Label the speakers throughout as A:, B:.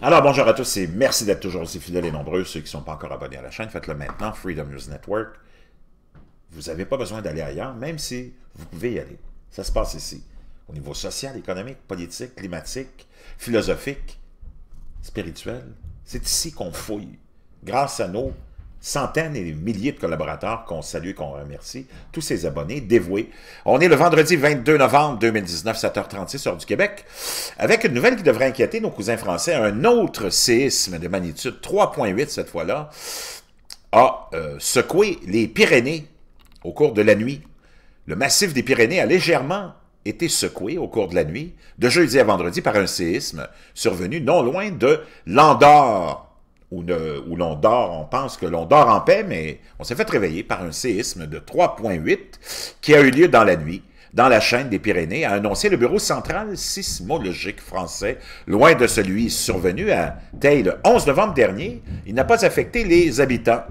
A: Alors bonjour à tous et merci d'être toujours aussi fidèles et nombreux. Ceux qui ne sont pas encore abonnés à la chaîne, faites-le maintenant. Freedom News Network. Vous n'avez pas besoin d'aller ailleurs, même si vous pouvez y aller. Ça se passe ici. Au niveau social, économique, politique, climatique, philosophique, spirituel. C'est ici qu'on fouille. Grâce à nos centaines et milliers de collaborateurs qu'on salue, et qu'on remercie, tous ces abonnés dévoués. On est le vendredi 22 novembre 2019, 7h36, heure du Québec, avec une nouvelle qui devrait inquiéter nos cousins français, un autre séisme de magnitude 3.8 cette fois-là, a euh, secoué les Pyrénées au cours de la nuit. Le massif des Pyrénées a légèrement été secoué au cours de la nuit, de jeudi à vendredi, par un séisme survenu non loin de l'Andorre, où, l'on dort, on pense que l'on dort en paix, mais on s'est fait réveiller par un séisme de 3.8 qui a eu lieu dans la nuit dans la chaîne des Pyrénées, a annoncé le Bureau central sismologique français, loin de celui survenu à Taille le 11 novembre dernier. Il n'a pas affecté les habitants.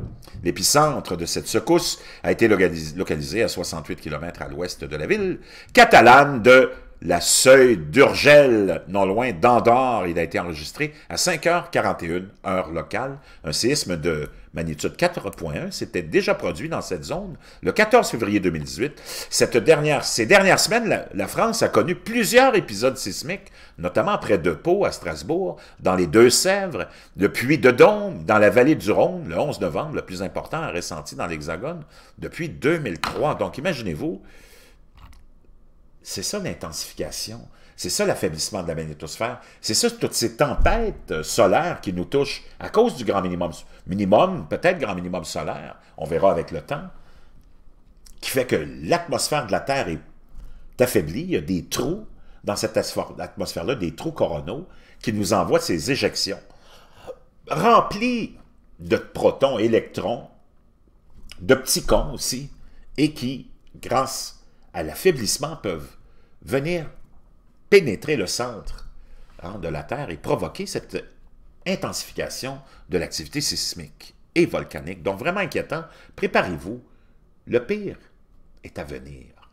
A: L'épicentre de cette secousse a été localisé à 68 km à l'ouest de la ville catalane de la Seuil d'Urgel, non loin d'Andorre. Il a été enregistré à 5h41, heure locale. Un séisme de magnitude 4.1 s'était déjà produit dans cette zone le 14 février 2018. Cette dernière, ces dernières semaines, la, France a connu plusieurs épisodes sismiques, notamment près de Pau, à Strasbourg, dans les Deux-Sèvres, depuis de Dôme, dans la vallée du Rhône, le 11 novembre, le plus important ressenti dans l'Hexagone, depuis 2003. Donc imaginez-vous, c'est ça l'intensification. C'est ça l'affaiblissement de la magnétosphère. C'est ça toutes ces tempêtes euh, solaires qui nous touchent à cause du grand minimum, minimum peut-être grand minimum solaire, on verra avec le temps, qui fait que l'atmosphère de la Terre est affaiblie, il y a des trous dans cette atmosphère-là, des trous coronaux, qui nous envoient ces éjections remplies de protons, électrons, de petits cons aussi, et qui, grâce à l'affaiblissement, peuvent venir pénétrer le centre hein, de la Terre et provoquer cette intensification de l'activité sismique et volcanique. Donc vraiment inquiétant, préparez-vous, le pire est à venir.